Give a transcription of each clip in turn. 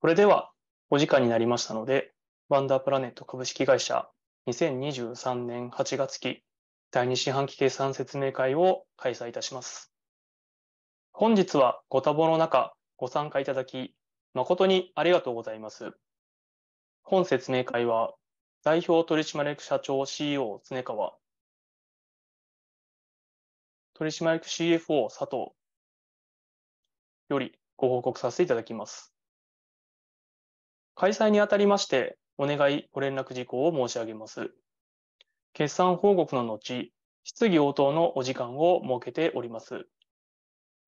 それではお時間になりましたので、ワンダープラネット株式会社2023年8月期第2四半期計算説明会を開催いたします。本日はご多忙の中ご参加いただき、誠にありがとうございます。本説明会は代表取締役社長 CEO 常川、取締役 CFO 佐藤よりご報告させていただきます。開催にあたりまして、お願いご連絡事項を申し上げます。決算報告の後、質疑応答のお時間を設けております。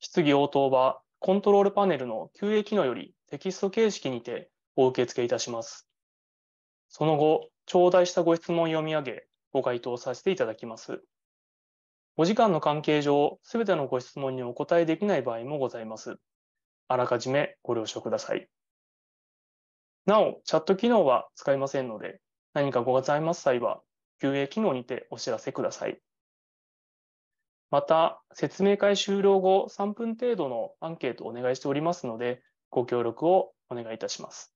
質疑応答は、コントロールパネルの QA 機能よりテキスト形式にてお受け付けいたします。その後、頂戴したご質問を読み上げ、ご回答させていただきます。お時間の関係上、すべてのご質問にお答えできない場合もございます。あらかじめご了承ください。なお、チャット機能は使いませんので、何かございます際は、QA 機能にてお知らせください。また、説明会終了後3分程度のアンケートをお願いしておりますので、ご協力をお願いいたします。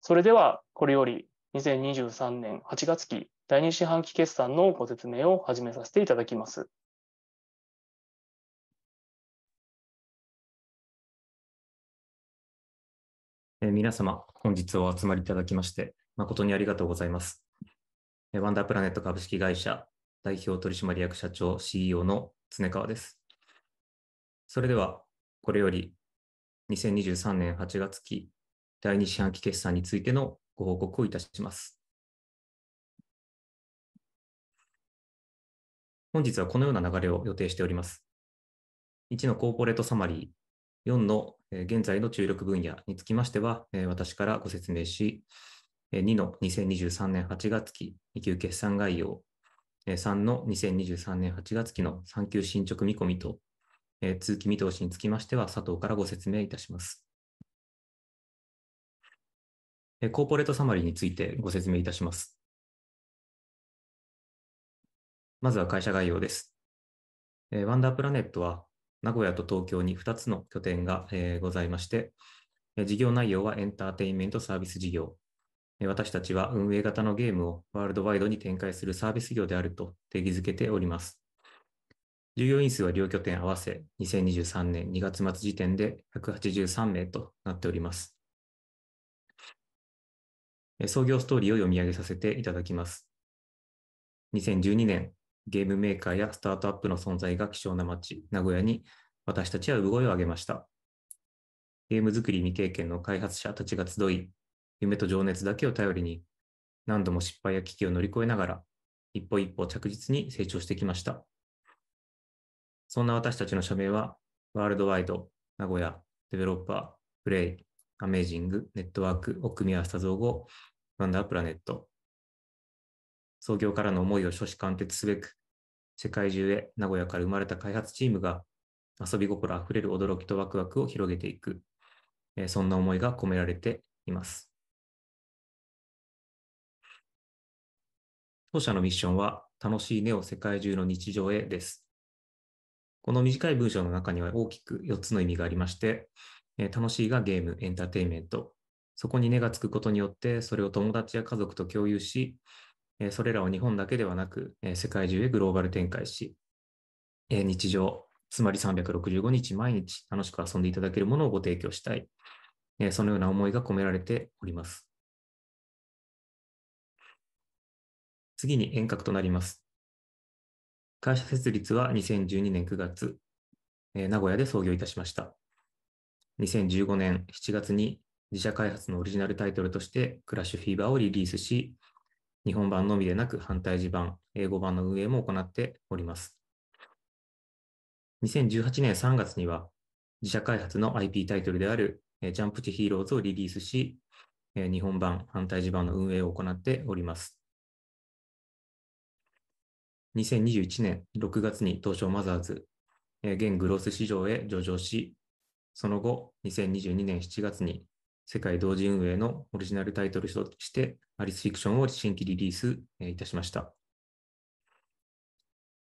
それでは、これより2023年8月期第2四半期決算のご説明を始めさせていただきます。皆様、本日お集まりいただきまして、誠にありがとうございます。ワンダープラネット株式会社代表取締役社長 CEO の常川です。それでは、これより2023年8月期第2四半期決算についてのご報告をいたします。本日はこのような流れを予定しております。1のコーポレートサマリー、4の現在の注力分野につきましては、私からご説明し、2の2023年8月期2級決算概要、3の2023年8月期の3級進捗見込みと、通期見通しにつきましては、佐藤からご説明いたします。コーポレートサマリーについてご説明いたします。まずは会社概要です。ワンダープラネットは名古屋と東京に2つの拠点が、えー、ございまして、事業内容はエンターテインメントサービス事業。私たちは運営型のゲームをワールドワイドに展開するサービス業であると定義づけております。従業員数は両拠点合わせ2023年2月末時点で183名となっております。創業ストーリーを読み上げさせていただきます。2012年ゲームメーカーやスタートアップの存在が希少な街、名古屋に私たちは産声を上げました。ゲーム作り未経験の開発者たちが集い、夢と情熱だけを頼りに、何度も失敗や危機を乗り越えながら、一歩一歩着実に成長してきました。そんな私たちの社名は、ワールドワイド、名古屋、デベロッパー、プレイ、アメージング、ネットワークを組み合わせた造語、ワンダープラネット。創業からの思いを書士貫徹すべく、世界中へ名古屋から生まれた開発チームが遊び心あふれる驚きとワクワクを広げていく、えそんな思いが込められています。当社のミッションは、楽しいねを世界中の日常へです。この短い文章の中には大きく4つの意味がありまして、え楽しいがゲーム、エンターテインメント、そこに根がつくことによって、それを友達や家族と共有し、それらを日本だけではなく、世界中へグローバル展開し、日常、つまり365日毎日楽しく遊んでいただけるものをご提供したい。そのような思いが込められております。次に遠隔となります。会社設立は2012年9月、名古屋で創業いたしました。2015年7月に自社開発のオリジナルタイトルとしてクラッシュフィーバーをリリースし、日本版のみでなく反対字版、英語版の運営も行っております。2018年3月には自社開発の IP タイトルであるえジャンプチヒーローズをリリースし、え日本版、反対字版の運営を行っております。2021年6月に東証マザーズ、え現グロース市場へ上場し、その後、2022年7月に世界同時運営のオリジナルタイトルとしてアリスフィクションを新規リリースいたしました。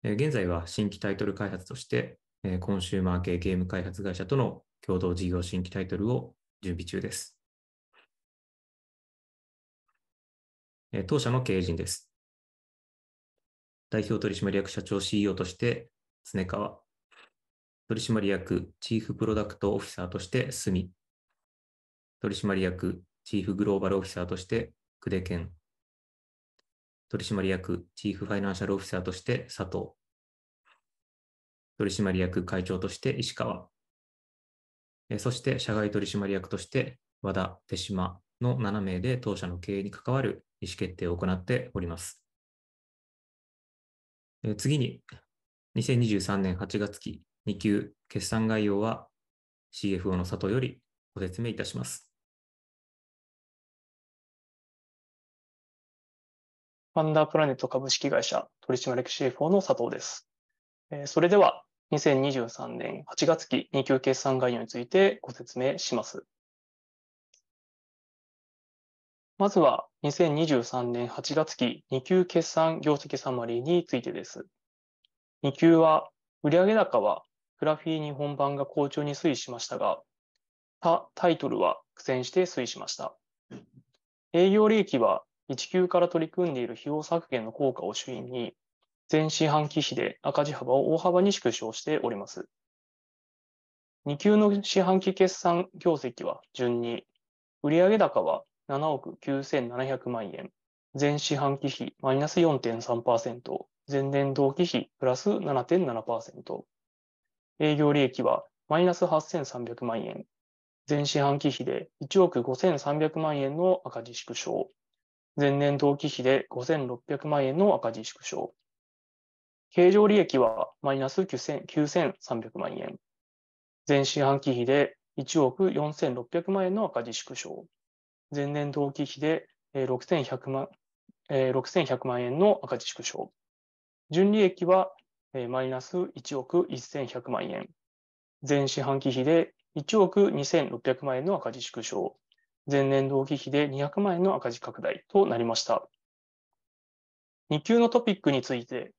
現在は新規タイトル開発として、コンシューマー系ゲーム開発会社との共同事業新規タイトルを準備中です。当社の経営陣です。代表取締役社長 CEO として常川、取締役チーフプロダクトオフィサーとして住取締役チーフグローバルオフィサーとして久手健、取締役チーフファイナンシャルオフィサーとして佐藤、取締役会長として石川、そして社外取締役として和田、手島の7名で当社の経営に関わる意思決定を行っております。次に、2023年8月期2級決算概要は CFO の佐藤よりご説明いたします。ファンダープラネット株式会社取締役 CFO の佐藤です。それでは2023年8月期2級決算概要についてご説明します。まずは2023年8月期2級決算業績サマリーについてです。2級は売上高はグラフィー日本版が好調に推移しましたが、他タイトルは苦戦して推移しました。営業利益は一級から取り組んでいる費用削減の効果を主因に、前四半期比で赤字幅を大幅に縮小しております。2級の四半期決算業績は順に、売上高は7億9700万円、前四半期比マイナス4.3%、前年同期比プラス7.7%、営業利益はマイナス8300万円、前四半期比で1億5300万円の赤字縮小、前年同期比で5600万円の赤字縮小。経常利益はマイナス9300万円。前四半期比で1億4600万円の赤字縮小。前年同期比で6100万6 1万円の赤字縮小。純利益はマイナス1億1100万円。前四半期比で1億2600万円の赤字縮小。前年同期比で200万円の赤字拡大となりました。2級のトピックについて、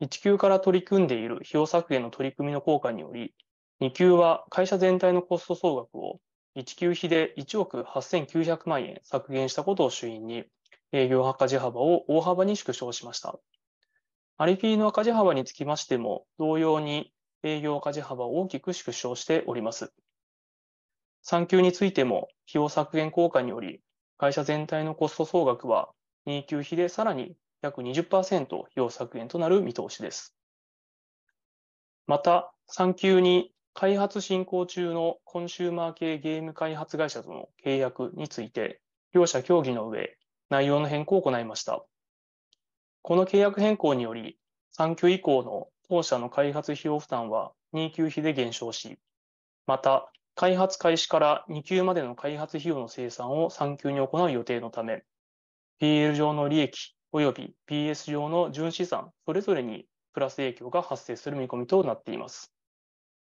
1級から取り組んでいる費用削減の取り組みの効果により、2級は会社全体のコスト総額を1級比で1億8900万円削減したことを主因に、営業赤字幅を大幅に縮小しました。アリフィーの赤字幅につきましても、同様に営業赤字幅を大きく縮小しております。産休についても費用削減効果により、会社全体のコスト総額は、2級比でさらに約20%費用削減となる見通しです。また、産休に開発進行中のコンシューマー系ゲーム開発会社との契約について、両者協議の上、内容の変更を行いました。この契約変更により、産休以降の当社の開発費用負担は2級比で減少し、また開発開始から2級までの開発費用の生産を3級に行う予定のため、PL 上の利益及び PS 上の純資産、それぞれにプラス影響が発生する見込みとなっています。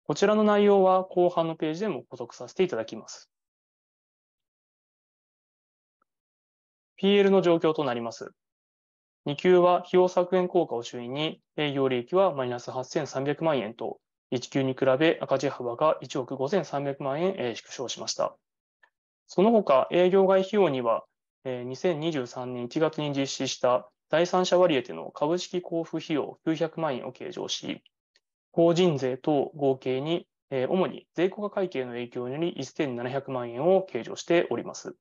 こちらの内容は後半のページでも補足させていただきます。PL の状況となります。2級は費用削減効果を主因に営業利益はマイナス8300万円と1級に比べ赤字幅が1億5300万円、縮小しました。その他、営業外費用には、2023年1月に実施した第三者割当の株式交付費用900万円を計上し、法人税等合計に、主に税効果会計の影響により1700万円を計上しております。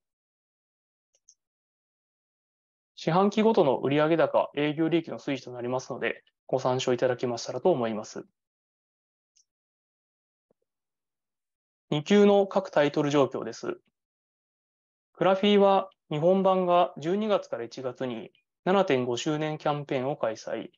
四半期ごとの売上高、営業利益の推移となりますので、ご参照いただけましたらと思います。2級の各タイトル状況です。グラフィーは日本版が12月から1月に7.5周年キャンペーンを開催、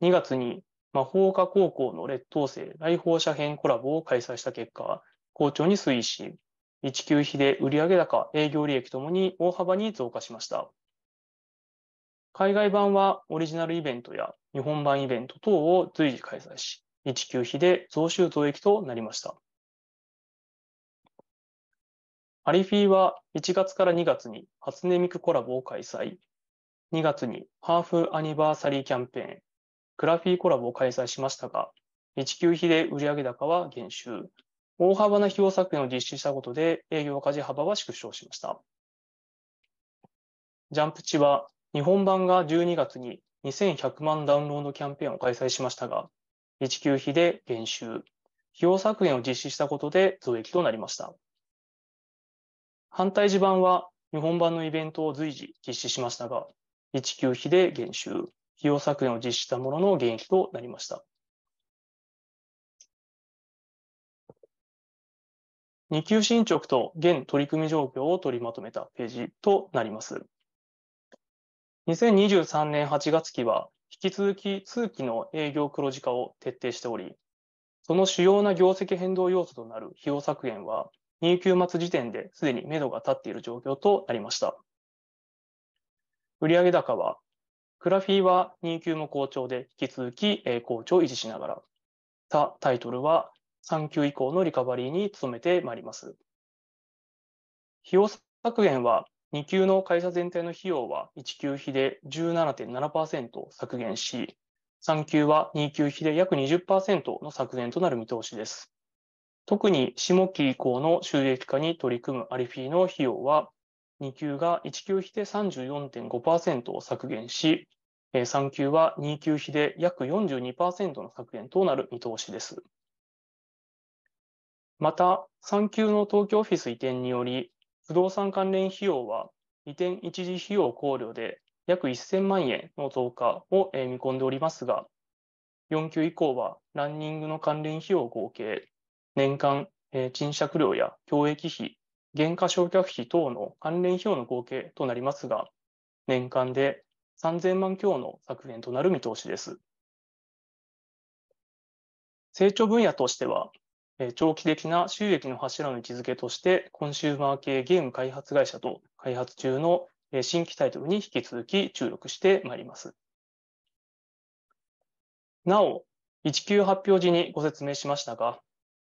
2月に魔法科高校の劣等生来訪者編コラボを開催した結果、好調に推移し、1級比で売上高、営業利益ともに大幅に増加しました。海外版はオリジナルイベントや日本版イベント等を随時開催し、1級比で増収増益となりました。アリフィーは1月から2月に初音ミクコラボを開催。2月にハーフアニバーサリーキャンペーン、クラフィーコラボを開催しましたが、19比で売上高は減収。大幅な費用削減を実施したことで営業赤字幅は縮小しました。ジャンプチは日本版が12月に2100万ダウンロードキャンペーンを開催しましたが、19比で減収。費用削減を実施したことで増益となりました。反対地盤は日本版のイベントを随時実施しましたが、1級費で減収、費用削減を実施したものの減益となりました。2級進捗と現取り組み状況を取りまとめたページとなります。2023年8月期は、引き続き通期の営業黒字化を徹底しており、その主要な業績変動要素となる費用削減は、入給末時点ですでに目処が立っている状況となりました。売上高は、クラフィーは入給も好調で引き続き好調を維持しながら、他タイトルは3級以降のリカバリーに努めてまいります。費用削減は2級の会社全体の費用は1級比で17.7%削減し、3級は2級比で約20%の削減となる見通しです。特に下期以降の収益化に取り組むアリフィの費用は、2級が1級比で34.5%を削減し、3級は2級比で約42%の削減となる見通しです。また、3級の東京オフィス移転により、不動産関連費用は移転一時費用考慮で約1000万円の増加を見込んでおりますが、4級以降はランニングの関連費用合計年間、えー、賃借料や教育費、減価償却費等の関連費用の合計となりますが、年間で3000万強の削減となる見通しです。成長分野としては、長期的な収益の柱の位置づけとして、コンシューマー系ゲーム開発会社と開発中の新規タイトルに引き続き注力してまいります。なお、19発表時にご説明しましたが、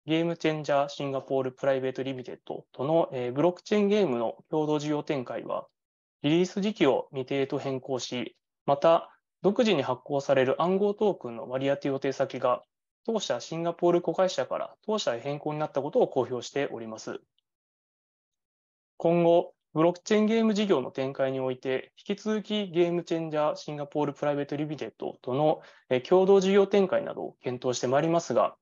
ゲームチェンジャーシンガポールプライベートリミテッドとの、えー、ブロックチェーンゲームの共同事業展開は、リリース時期を未定と変更し、また、独自に発行される暗号トークンの割り当て予定先が、当社シンガポール子会社から当社へ変更になったことを公表しております。今後、ブロックチェーンゲーム事業の展開において、引き続きゲームチェンジャーシンガポールプライベートリミテッドとの共同事業展開などを検討してまいりますが、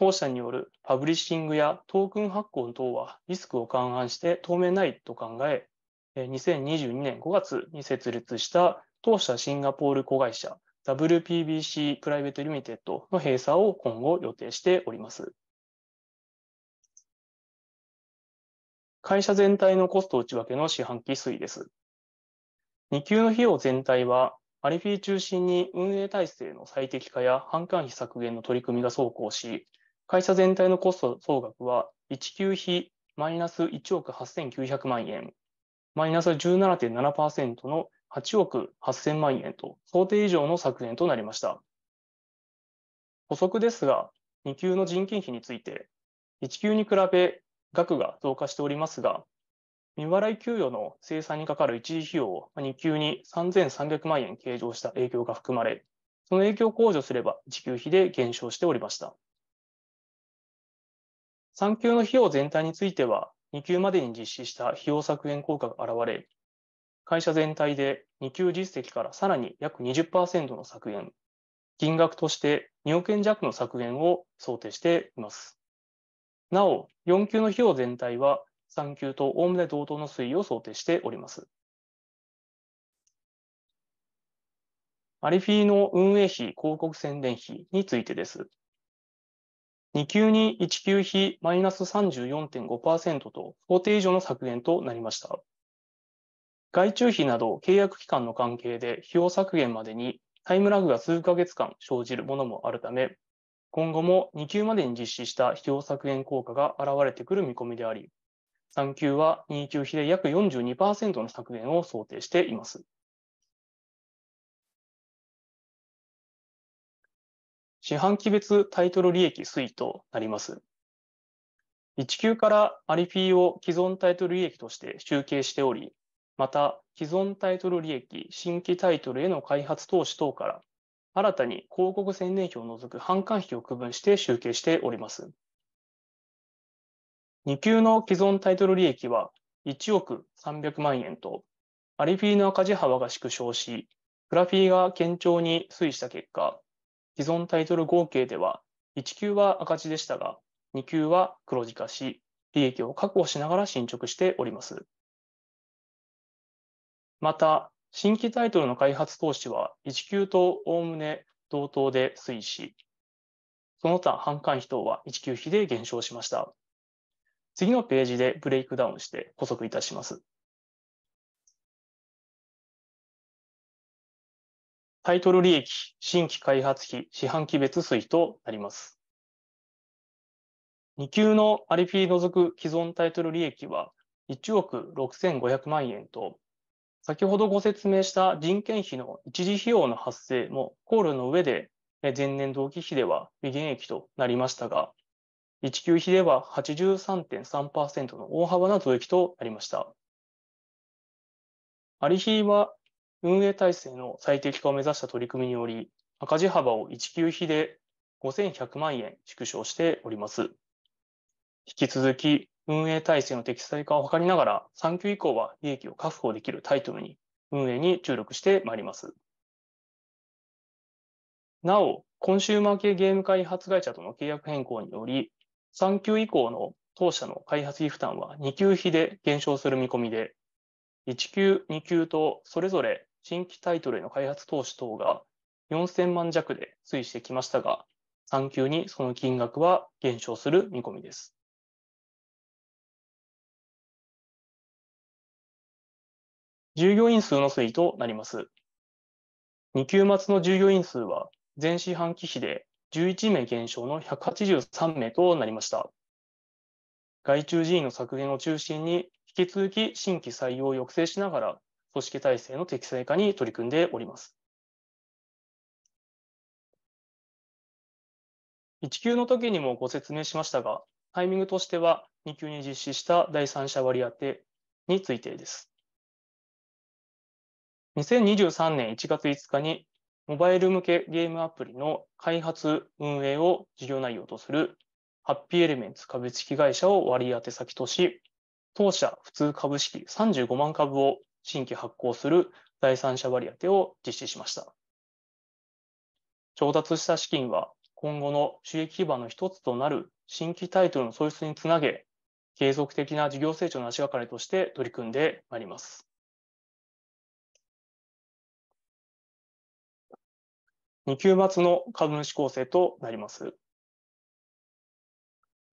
当社によるパブリッシングやトークン発行等はリスクを勘案して当面ないと考え、2022年5月に設立した当社シンガポール子会社 WPBC プライベートリミテッドの閉鎖を今後予定しております。会社全体のコスト内訳の四半期推移です。2級の費用全体はアリフィ中心に運営体制の最適化や販管費削減の取り組みが走行し、会社全体のコスト総額は、1級費マイナス1億8900万円、マイナス17.7%の8億8000万円と、想定以上の削減となりました。補足ですが、2級の人件費について、1級に比べ額が増加しておりますが、未払い給与の生産にかかる一時費用を2級に3300万円計上した影響が含まれ、その影響を控除すれば1級費で減少しておりました。3級の費用全体については、2級までに実施した費用削減効果が現れ、会社全体で2級実績からさらに約20%の削減、金額として2億円弱の削減を想定しています。なお、4級の費用全体は3級とおおむね同等の推移を想定しております。アリフィの運営費、広告宣伝費についてです。2級に1級比マイナス34.5%と想定以上の削減となりました。外注費など契約期間の関係で費用削減までにタイムラグが数ヶ月間生じるものもあるため、今後も2級までに実施した費用削減効果が現れてくる見込みであり、3級は2級比で約42%の削減を想定しています。四半期別タイトル利益推移となります。1級からアリフィーを既存タイトル利益として集計しており、また既存タイトル利益、新規タイトルへの開発投資等から、新たに広告宣伝費を除く販管費を区分して集計しております。2級の既存タイトル利益は1億300万円と、アリフィーの赤字幅が縮小し、グラフィーが堅調に推移した結果、既存タイトル合計では、1級は赤字でしたが、2級は黒字化し、利益を確保しながら進捗しております。また、新規タイトルの開発投資は1級とおおむね同等で推移し、その他販管費等は1級比で減少しました。次のページでブレイクダウンして補足いたします。タイトル利益、新規開発費、四半期別推となります。2級のアリフィ除く既存タイトル利益は1億6500万円と、先ほどご説明した人件費の一時費用の発生も考慮の上で、前年同期比では微減益となりましたが、1級比では83.3%の大幅な増益となりました。アリヒは運営体制の最適化を目指した取り組みにより、赤字幅を1級比で5100万円縮小しております。引き続き、運営体制の適正化を図りながら、3級以降は利益を確保できるタイトルに、運営に注力してまいります。なお、コンシューマー系ゲーム開発会社との契約変更により、3級以降の当社の開発費負担は2級比で減少する見込みで、1級、2級とそれぞれ新規タイトルへの開発投資等が4000万弱で推移してきましたが、3級にその金額は減少する見込みです。従業員数の推移となります。2級末の従業員数は前四半期比で11名減少の183名となりました。外注人員の削減を中心に、引き続き新規採用を抑制しながら組織体制の適正化に取り組んでおります。1級の時にもご説明しましたが、タイミングとしては2級に実施した第三者割当についてです。2023年1月5日に、モバイル向けゲームアプリの開発、運営を事業内容とするハッピーエレメンツ株式会社を割り当て先とし、当社普通株式35万株を新規発行する第三者割当を実施しました。調達した資金は今後の収益基盤の一つとなる新規タイトルの創出につなげ、継続的な事業成長の足がかりとして取り組んでまいります。2級末の株主構成となります。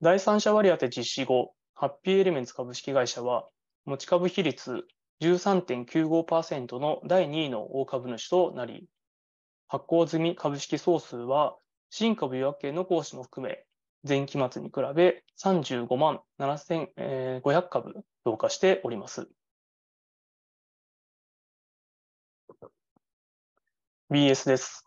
第三者割当実施後、ハッピーエレメンツ株式会社は持ち株比率13.95%の第2位の大株主となり、発行済み株式総数は、新株予約権の行使も含め、前期末に比べ35万7500株増加しております。BS です。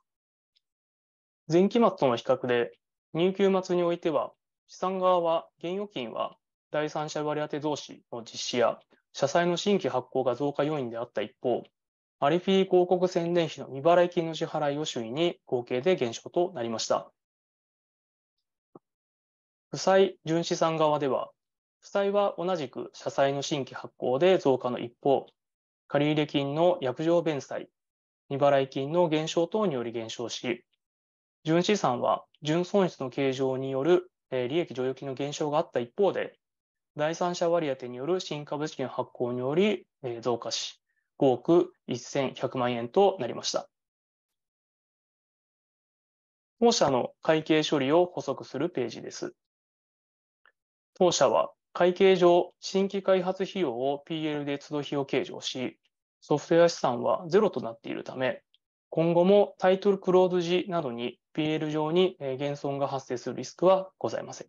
前期末との比較で、入給末においては、資産側は現預金は第三者割当増資の実施や社債の新規発行が増加要因であった一方、アリフィー広告宣伝費の未払い金の支払いを主位に合計で減少となりました。負債純資産側では、負債は同じく社債の新規発行で増加の一方、借入金の約定弁済、未払い金の減少等により減少し、純資産は純損失の計上による利益剰余金の減少があった一方で、第三者割当による新株式の発行により増加し、5億1100万円となりました。当社の会計処理を補足するページです。当社は会計上、新規開発費用を PL で都度費用計上し、ソフトウェア資産はゼロとなっているため、今後もタイトルクローズ時などに PL 上に減損が発生するリスクはございません。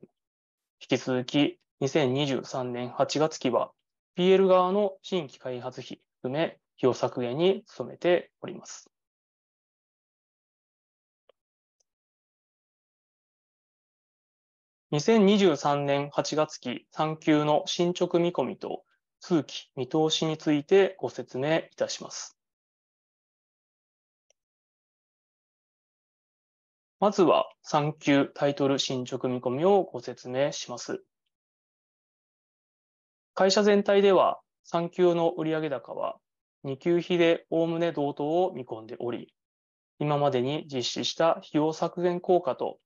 引き続き2023年8月期は PL 側の新規開発費含め費用削減に努めております。2023年8月期3級の進捗見込みと通期見通しについてご説明いたします。まずは3級タイトル進捗見込みをご説明します。会社全体では3級の売上高は2級比でおおむね同等を見込んでおり、今までに実施した費用削減効果と、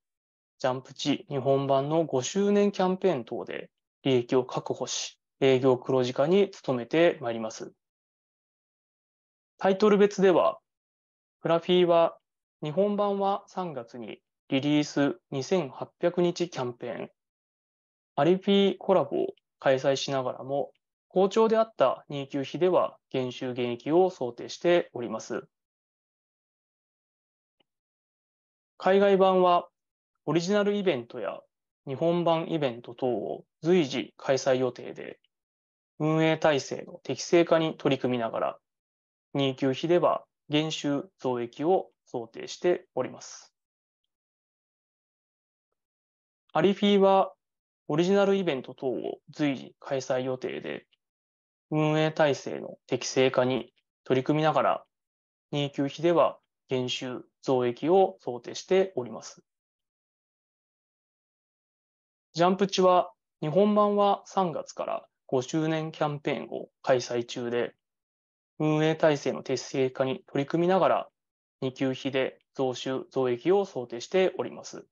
ジャンプ地日本版の5周年キャンペーン等で利益を確保し、営業黒字化に努めてまいります。タイトル別では、フラフィーは日本版は3月にリリース2800日キャンペーン、アリピーコラボ開催しながらも、好調であった任給比では減収減益を想定しております。海外版はオリジナルイベントや日本版イベント等を随時開催予定で、運営体制の適正化に取り組みながら、任給比では減収増益を想定しております。アリフィはオリジナルイベント等を随時開催予定で、運営体制の適正化に取り組みながら、2級費では減収、増益を想定しております。ジャンプチは日本版は3月から5周年キャンペーンを開催中で、運営体制の適正化に取り組みながら、2級比で増収増益を想定しております。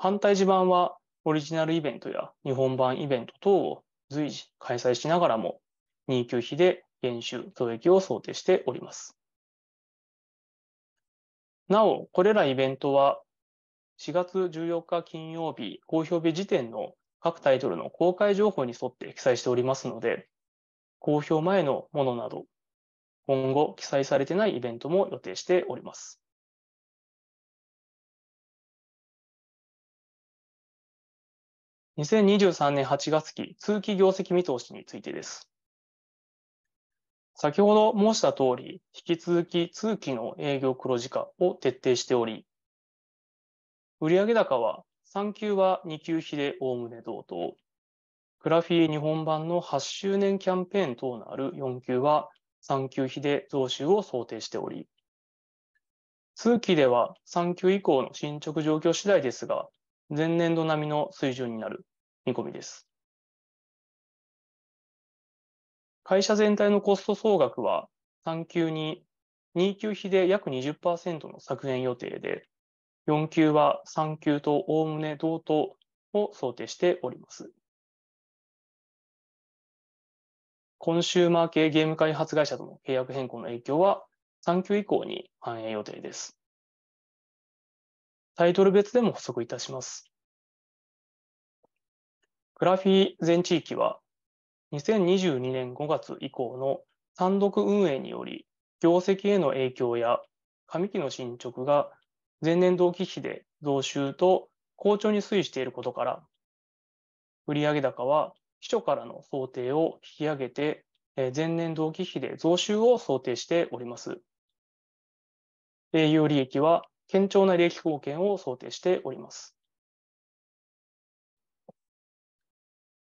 反対地盤はオリジナルイベントや日本版イベント等を随時開催しながらも、任給費で減収増益を想定しております。なお、これらイベントは4月14日金曜日公表日時点の各タイトルの公開情報に沿って記載しておりますので、公表前のものなど、今後記載されてないイベントも予定しております。2023年8月期通期業績見通しについてです。先ほど申した通り、引き続き通期の営業黒字化を徹底しており、売上高は3級は2級比でおおむね同等、グラフィー日本版の8周年キャンペーン等のある4級は3級比で増収を想定しており、通期では3級以降の進捗状況次第ですが、前年度並みの水準になる見込みです。会社全体のコスト総額は3級に2級比で約20%の削減予定で、4級は3級とおおむね同等を想定しております。コンシューマー系ゲーム開発会社との契約変更の影響は3級以降に反映予定です。タイトル別でも補足いたします。グラフィー全地域は2022年5月以降の単独運営により業績への影響や上期の進捗が前年同期比で増収と好調に推移していることから売上高は秘書からの想定を引き上げて前年同期比で増収を想定しております。営業利益は堅調な利益貢献を想定しております。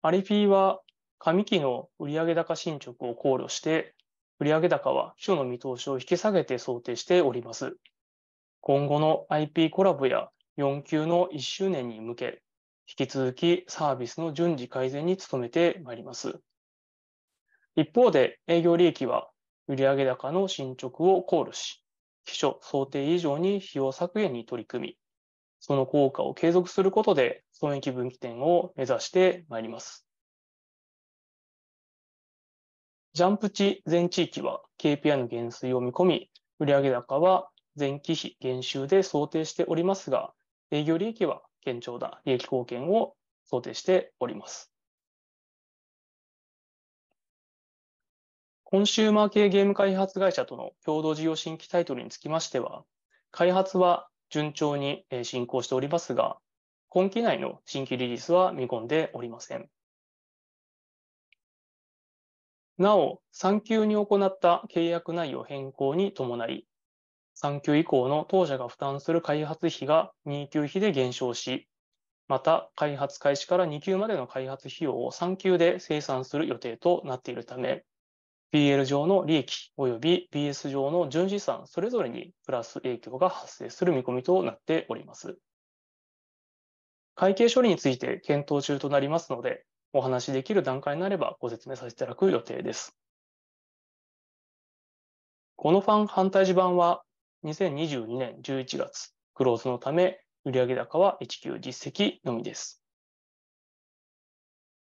アリピーは上期の売上高進捗を考慮して、売上高は秘書の見通しを引き下げて想定しております。今後の IP コラボや4級の1周年に向け、引き続きサービスの順次改善に努めてまいります。一方で営業利益は売上高の進捗を考慮し、秘書想定以上に費用削減に取り組み、その効果を継続することで損益分岐点を目指してまいります。ジャンプ値全地域は KPI の減衰を見込み、売上高は前期比減収で想定しておりますが、営業利益は堅調な利益貢献を想定しております。コンシューマー系ゲーム開発会社との共同事業新規タイトルにつきましては、開発は順調に進行しておりますが、今期内の新規リリースは見込んでおりません。なお、産休に行った契約内容変更に伴い、産休以降の当社が負担する開発費が2級比で減少し、また開発開始から2級までの開発費用を3級で生産する予定となっているため、BL 上の利益及び BS 上の純資産それぞれにプラス影響が発生する見込みとなっております。会計処理について検討中となりますので、お話しできる段階になればご説明させていただく予定です。このファン反対地盤は2022年11月、クローズのため売上高は1級実績のみです。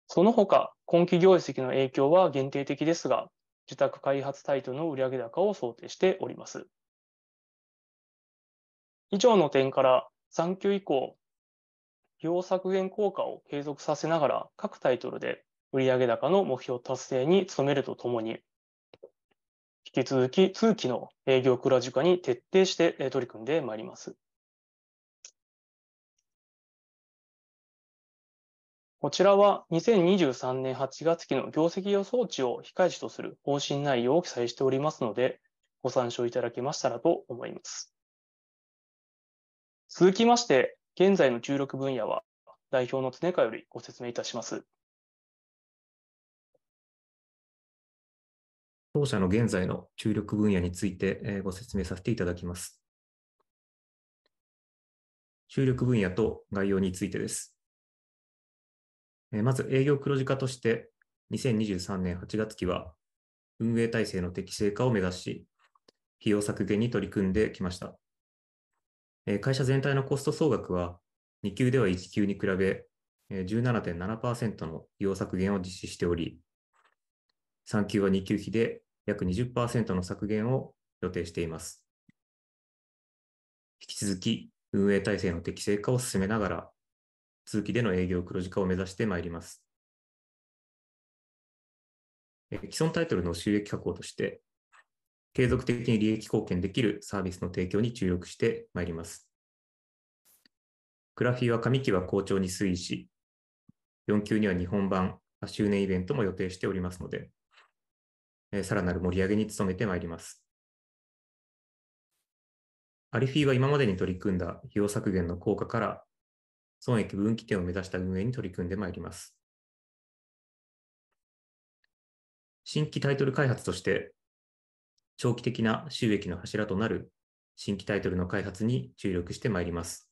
その他、今期業績の影響は限定的ですが、自宅開発タイトルの売上高を想定しております。以上の点から産休以降、費用削減効果を継続させながら各タイトルで売上高の目標達成に努めるとともに、引き続き通期の営業クラジカに徹底して取り組んでまいります。こちらは2023年8月期の業績予想値を非開示とする方針内容を記載しておりますので、ご参照いただけましたらと思います。続きまして、現在の注力分野は、代表の常川よりご説明いたします。当社の現在の注力分野についてご説明させていただきます。注力分野と概要についてです。まず営業黒字化として、2023年8月期は運営体制の適正化を目指し、費用削減に取り組んできました。会社全体のコスト総額は、2級では1級に比べ17.7%の費用削減を実施しており、3級は2級比で約20%の削減を予定しています。引き続き運営体制の適正化を進めながら、通期での営業黒字化を目指してまいります。既存タイトルの収益確保として、継続的に利益貢献できるサービスの提供に注力してまいります。グラフィーは上期は好調に推移し、4級には日本版周年イベントも予定しておりますので、さらなる盛り上げに努めてまいります。アリフィーは今までに取り組んだ費用削減の効果から損益分岐点を目指した運営に取り組んでまいります。新規タイトル開発として、長期的な収益の柱となる新規タイトルの開発に注力してまいります。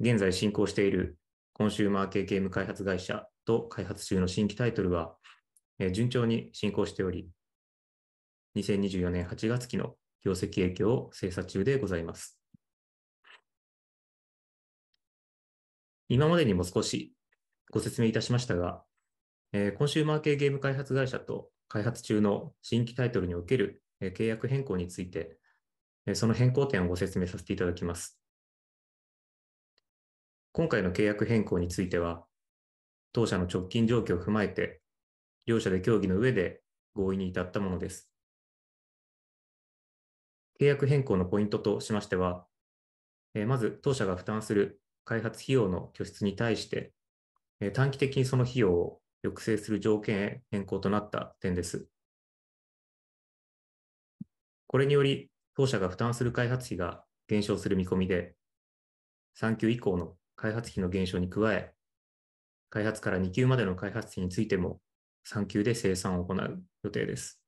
現在進行しているコンシューマー系ゲーム開発会社と開発中の新規タイトルは、順調に進行しており、2024年8月期の業績影響を精査中でございます。今までにも少しご説明いたしましたが、えー、コンシューマー系ゲーム開発会社と開発中の新規タイトルにおける、えー、契約変更について、えー、その変更点をご説明させていただきます。今回の契約変更については、当社の直近状況を踏まえて、両社で協議の上で合意に至ったものです。契約変更のポイントとしましては、まず当社が負担する開発費用の拠出に対して、え短期的にその費用を抑制する条件へ変更となった点です。これにより、当社が負担する開発費が減少する見込みで、3級以降の開発費の減少に加え、開発から2級までの開発費についても3級で生産を行う予定です。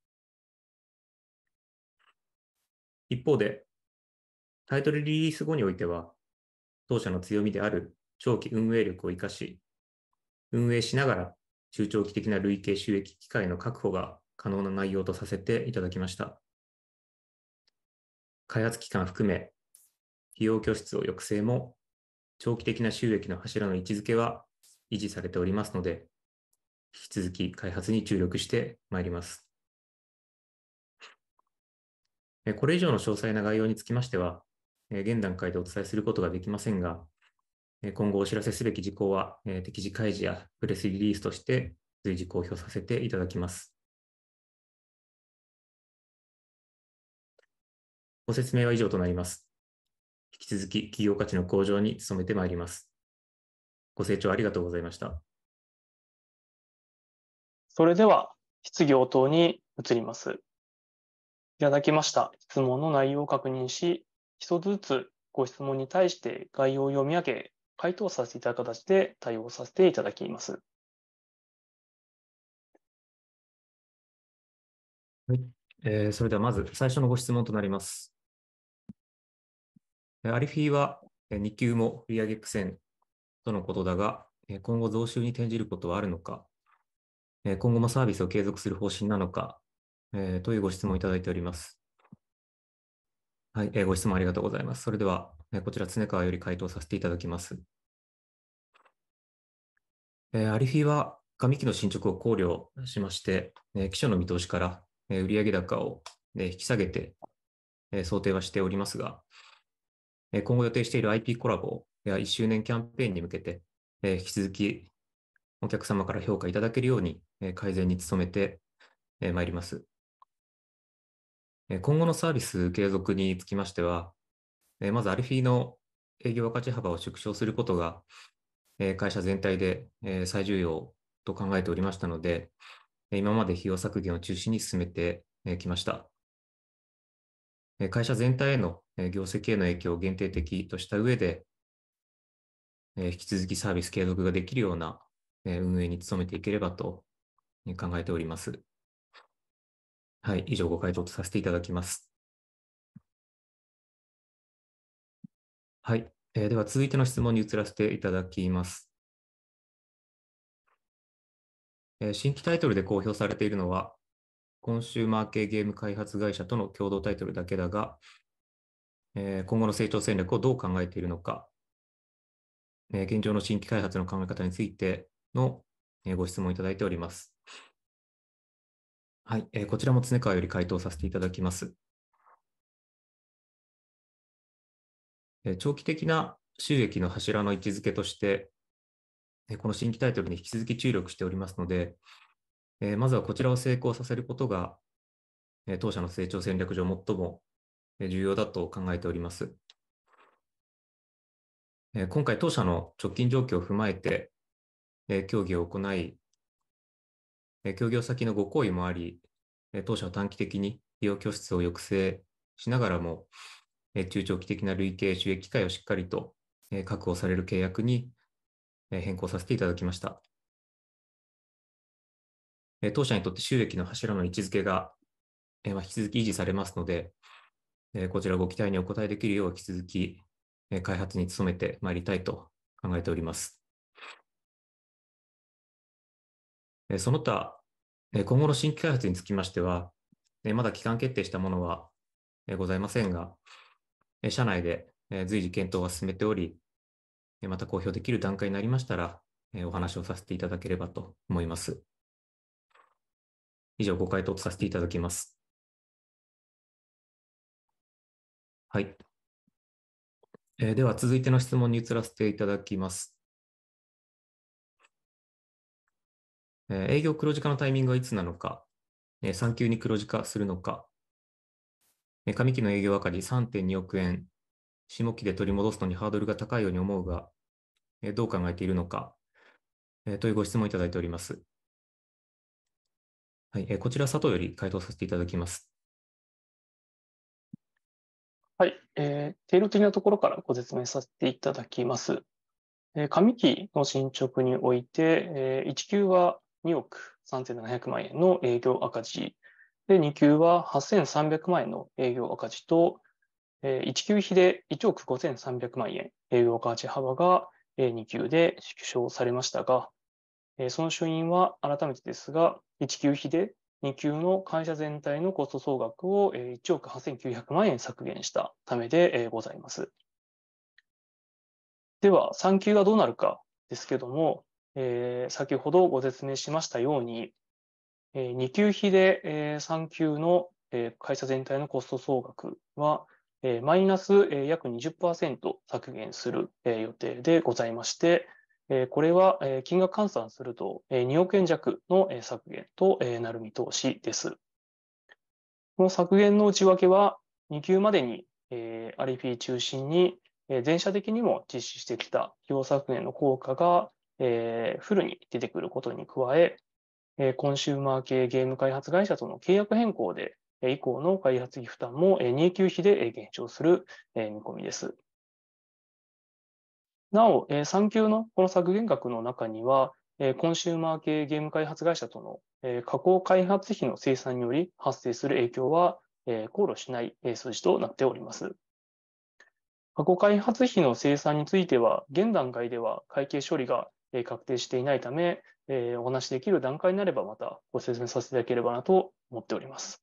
一方で、タイトルリリース後においては、当社の強みである長期運営力を生かし、運営しながら中長期的な累計収益機会の確保が可能な内容とさせていただきました。開発期間含め、費用拠出を抑制も、長期的な収益の柱の位置づけは維持されておりますので、引き続き開発に注力してまいります。これ以上の詳細な概要につきましては、現段階でお伝えすることができませんが、今後お知らせすべき事項は、適時開示やプレスリリースとして随時公表させていただきます。ご説明は以上となります。引き続き企業価値の向上に努めてまいります。ご清聴ありがとうございました。それでは質疑応答に移ります。いただきました質問の内容を確認し、一つずつご質問に対して概要を読み上げ、回答させていただく形で対応させていただきます。はい、えー、それではまず最初のご質問となります。アリフィーは2級も売上苦戦とのことだが、今後増収に転じることはあるのか、今後もサービスを継続する方針なのか、えというご質問をいただいております。はい、えー、ご質問ありがとうございます。それでは、えー、こちら、常川より回答させていただきます。えー、アリフィは上期の進捗を考慮しまして、えー、記者の見通しから、えー、売上高を、え引き下げて、えー、想定はしておりますが、えー、今後予定している IP コラボや1周年キャンペーンに向けて、えー、引き続きお客様から評価いただけるように、えー、改善に努めてま参ります。今後のサービス継続につきましては、まずアルフィーの営業価値幅を縮小することが、会社全体で最重要と考えておりましたので、今まで費用削減を中心に進めてきました。会社全体への業績への影響を限定的とした上で、引き続きサービス継続ができるような運営に努めていければと考えております。はい、以上ご回答とさせていただきます。はい、えー、では続いての質問に移らせていただきます。えー、新規タイトルで公表されているのは、コンシューマー系ゲーム開発会社との共同タイトルだけだが、えー、今後の成長戦略をどう考えているのか、え現状の新規開発の考え方についての、えご質問いただいております。はい、えー、こちらも常川より回答させていただきます。えー、長期的な収益の柱の位置づけとして、えー、この新規タイトルに引き続き注力しておりますので、えー、まずはこちらを成功させることが、えー、当社の成長戦略上最も重要だと考えております。今回、当社の直近状況を踏まえて、協議を行い、え協業先のご好意もあり、え当社は短期的に利用拠出を抑制しながらも、え中長期的な累計収益機会をしっかりと、え確保される契約に、え変更させていただきました。え当社にとって収益の柱の位置づけが、えま引き続き維持されますので、えこちらご期待にお応えできるよう引き続き、え開発に努めてまいりたいと考えております。その他、今後の新規開発につきましては、まだ期間決定したものはございませんが、社内で随時検討は進めており、また公表できる段階になりましたら、お話をさせていただければと思います。以上、ご回答とさせていただきます。はい。では、続いての質問に移らせていただきます。営業黒字化のタイミングはいつなのか、え産休に黒字化するのか、上期の営業あかり3.2億円、下期で取り戻すのにハードルが高いように思うが、どう考えているのか、というご質問をいただいております。はい、こちら、佐藤より回答させていただきます。はい、えー、定的なところからご説明させていただきます。上期の進捗において、1級は2億3700万円の営業赤字、で、2級は8300万円の営業赤字と、1級比で1億5300万円営業赤字幅が2級で縮小されましたが、その主因は改めてですが、1級比で2級の会社全体のコスト総額を1億8900万円削減したためでございます。では、3級がどうなるかですけども、えー、先ほどご説明しましたように、えー、2級比で、えー、3級の、えー、会社全体のコスト総額は、えー、マイナス、えー、約20%削減する、えー、予定でございまして、えー、これは、えー、金額換算すると、えー、2億円弱の、えー、削減と、えー、なる見通しです。この削減の内訳は、2級までに、えー、RP 中心に、全社的にも実施してきた費用削減の効果がえー、フルに出てくることに加え、えー、コンシューマー系ゲーム開発会社との契約変更で、以降の開発費負担も入給費で減少する見込みです。なお、3級のこの削減額の中には、コンシューマー系ゲーム開発会社との加工開発費の生産により発生する影響は考慮しない数字となっております。過去開発費の生産については、現段階では会計処理がえ確定していないため、えお話しできる段階になればまたご説明させていただければなと思っております。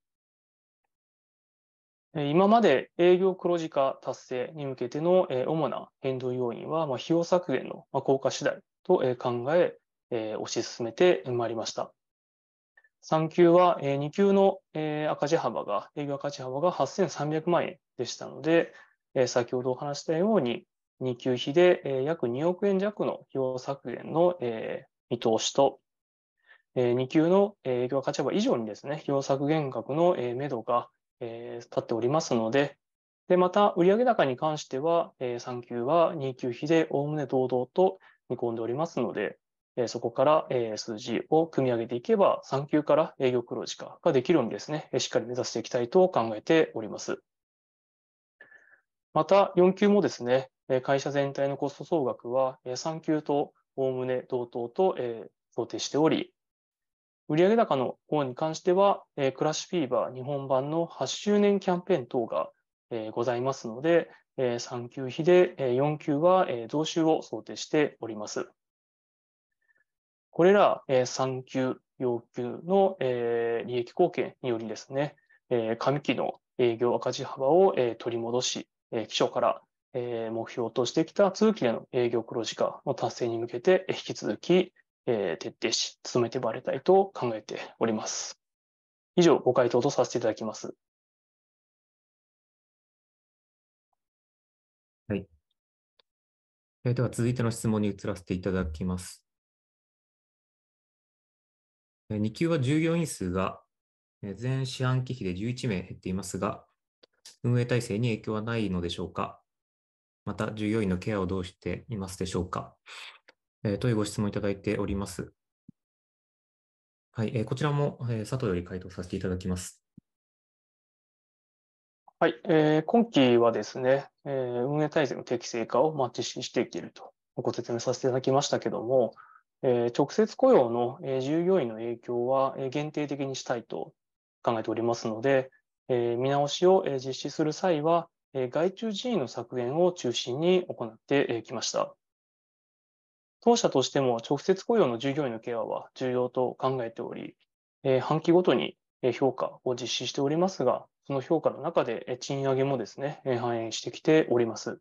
今まで営業黒字化達成に向けての主な変動要因は、費用削減の効果次第と考え、推し進めてまいりました。3級は2級の赤字幅が、営業赤字幅が8300万円でしたので、先ほどお話したように、に給費で、え約2億円弱の費用削減の、え見通しと、え2級の、え営業価値幅以上にですね、費用削減額の、えー、目処が、え立っておりますので、でまた、売上高に関しては、え3級は2級比でおおむね堂々と見込んでおりますので、えそこから、え数字を組み上げていけば、3級から営業黒字化ができるようにですね、しっかり目指していきたいと考えております。また、4級もですね、会社全体のコスト総額は、3級とおおむね同等と想定しており、売上高の方に関しては、クラッシュフィーバー日本版の8周年キャンペーン等がございますので、3級比で4級は増収を想定しております。これら3級、要求の利益貢献によりですね、上期の営業赤字幅を取り戻し、基礎からえ目標としてきた通期での営業黒字化の達成に向けて、引き続き、え徹底し、努めてまいりたいと考えております。以上、ご回答とさせていただきます。はい。えー、では、続いての質問に移らせていただきます。2級は従業員数が全四半期比で11名減っていますが、運営体制に影響はないのでしょうかまた従業員のケアをどうしていますでしょうか、えー、というご質問いただいております。はい、えー、こちらも、えー、佐藤より回答させていただきます。はい、えー、今期はですね、えー、運営体制の適正化を、まあ、実施していけるとご説明させていただきましたけども、えー、直接雇用の、えー、従業員の影響は、えー、限定的にしたいと考えておりますので、えー、見直しを、えー、実施する際は、外注人員の削減を中心に行ってきました。当社としても直接雇用の従業員のケアは重要と考えており、半期ごとに評価を実施しておりますが、その評価の中で賃上げもですね、反映してきております。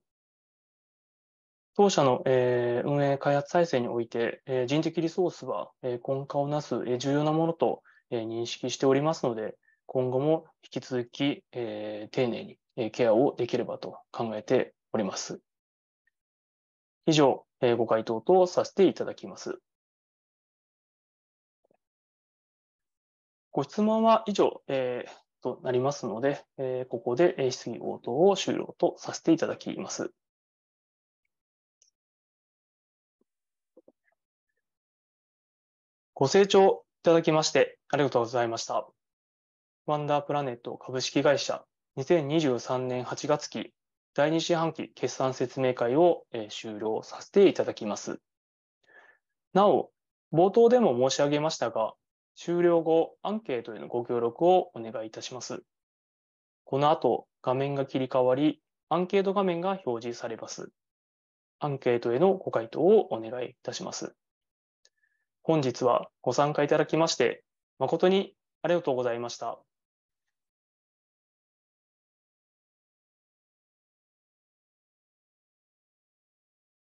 当社の運営開発体制において、人的リソースは根幹をなす重要なものと認識しておりますので、今後も引き続き丁寧にケアをできればと考えております。以上、ご回答とさせていただきます。ご質問は以上、えー、となりますので、えー、ここで質疑応答を終了とさせていただきます。ご清聴いただきましてありがとうございました。ワンダープラネット株式会社2023年8月期第2四半期決算説明会を終了させていただきます。なお、冒頭でも申し上げましたが、終了後、アンケートへのご協力をお願いいたします。この後、画面が切り替わり、アンケート画面が表示されます。アンケートへのご回答をお願いいたします。本日はご参加いただきまして、誠にありがとうございました。